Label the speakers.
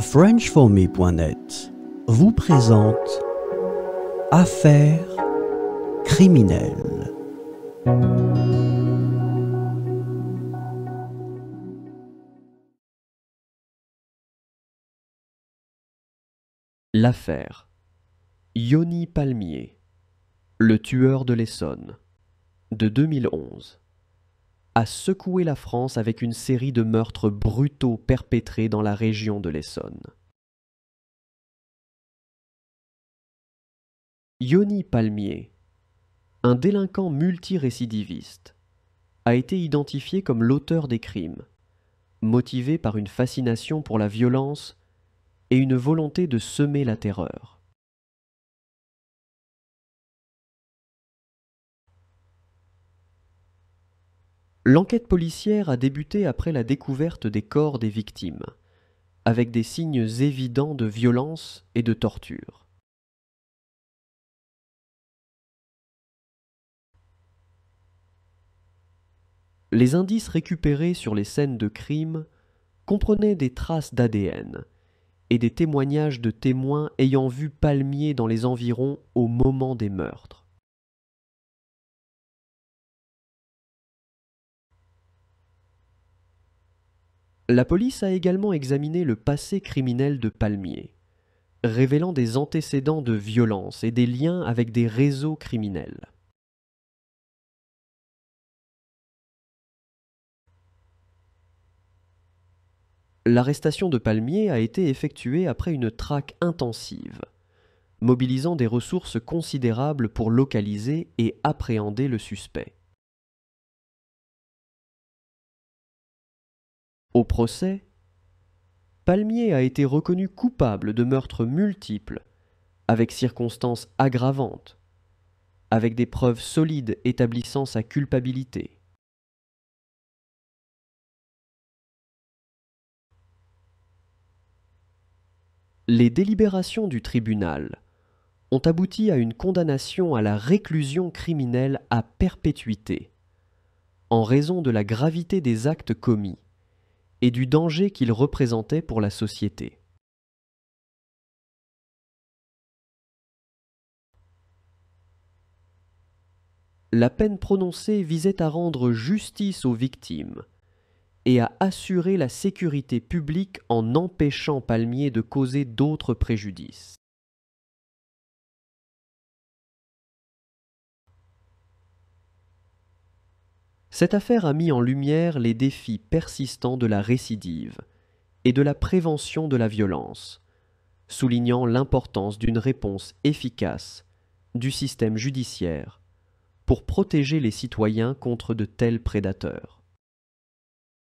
Speaker 1: FrenchForMe.net vous présente Affaire criminelle. L'affaire Yoni Palmier, le tueur de l'Essonne, de 2011 a secoué la France avec une série de meurtres brutaux perpétrés dans la région de l'Essonne. Yoni Palmier, un délinquant multirécidiviste, a été identifié comme l'auteur des crimes, motivé par une fascination pour la violence et une volonté de semer la terreur. L'enquête policière a débuté après la découverte des corps des victimes, avec des signes évidents de violence et de torture. Les indices récupérés sur les scènes de crime comprenaient des traces d'ADN et des témoignages de témoins ayant vu Palmier dans les environs au moment des meurtres. La police a également examiné le passé criminel de Palmier, révélant des antécédents de violence et des liens avec des
Speaker 2: réseaux criminels.
Speaker 1: L'arrestation de Palmier a été effectuée après une traque intensive, mobilisant des ressources considérables pour localiser et appréhender le suspect. Au procès, Palmier a été reconnu coupable de meurtres multiples, avec circonstances aggravantes, avec des preuves solides établissant sa culpabilité. Les délibérations du tribunal ont abouti à une condamnation à la réclusion criminelle à perpétuité, en raison de la gravité des actes commis et du danger qu'il représentait pour la société. La peine prononcée visait à rendre justice aux victimes et à assurer la sécurité publique en empêchant Palmier
Speaker 2: de causer d'autres préjudices.
Speaker 1: Cette affaire a mis en lumière les défis persistants de la récidive et de la prévention de la violence, soulignant l'importance d'une réponse efficace du système judiciaire pour protéger les citoyens contre de tels prédateurs.